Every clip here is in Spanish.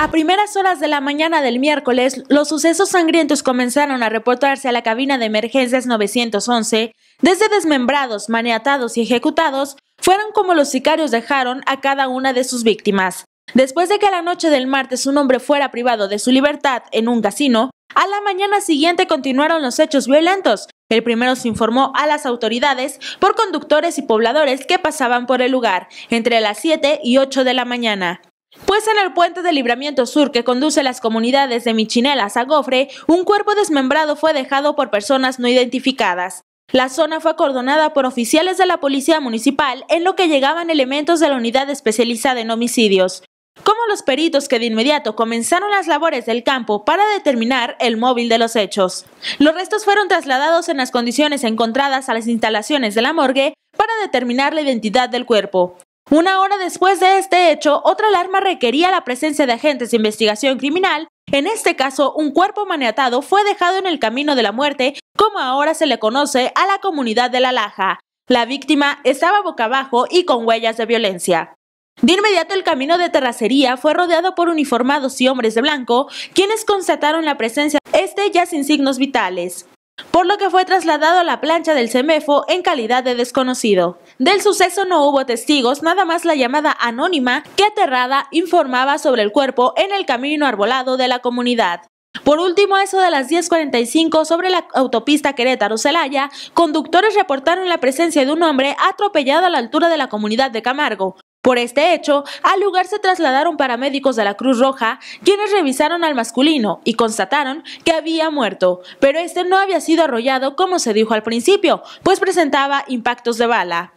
A primeras horas de la mañana del miércoles, los sucesos sangrientos comenzaron a reportarse a la cabina de emergencias 911. Desde desmembrados, maniatados y ejecutados, fueron como los sicarios dejaron a cada una de sus víctimas. Después de que a la noche del martes un hombre fuera privado de su libertad en un casino, a la mañana siguiente continuaron los hechos violentos. El primero se informó a las autoridades por conductores y pobladores que pasaban por el lugar entre las 7 y 8 de la mañana. Pues en el puente de Libramiento Sur que conduce las comunidades de Michinelas a Gofre, un cuerpo desmembrado fue dejado por personas no identificadas. La zona fue acordonada por oficiales de la Policía Municipal en lo que llegaban elementos de la Unidad Especializada en Homicidios, como los peritos que de inmediato comenzaron las labores del campo para determinar el móvil de los hechos. Los restos fueron trasladados en las condiciones encontradas a las instalaciones de la morgue para determinar la identidad del cuerpo. Una hora después de este hecho, otra alarma requería la presencia de agentes de investigación criminal. En este caso, un cuerpo maniatado fue dejado en el camino de la muerte, como ahora se le conoce a la comunidad de La Laja. La víctima estaba boca abajo y con huellas de violencia. De inmediato el camino de terracería fue rodeado por uniformados y hombres de blanco, quienes constataron la presencia de este ya sin signos vitales por lo que fue trasladado a la plancha del CEMEFO en calidad de desconocido. Del suceso no hubo testigos, nada más la llamada anónima que aterrada informaba sobre el cuerpo en el camino arbolado de la comunidad. Por último, a eso de las 10.45 sobre la autopista Querétaro-Celaya, conductores reportaron la presencia de un hombre atropellado a la altura de la comunidad de Camargo. Por este hecho, al lugar se trasladaron paramédicos de la Cruz Roja, quienes revisaron al masculino y constataron que había muerto, pero este no había sido arrollado como se dijo al principio, pues presentaba impactos de bala.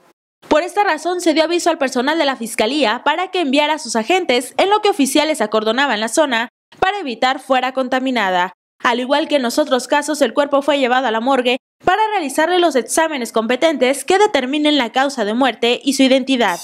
Por esta razón se dio aviso al personal de la Fiscalía para que enviara a sus agentes en lo que oficiales acordonaban la zona para evitar fuera contaminada. Al igual que en los otros casos, el cuerpo fue llevado a la morgue para realizarle los exámenes competentes que determinen la causa de muerte y su identidad.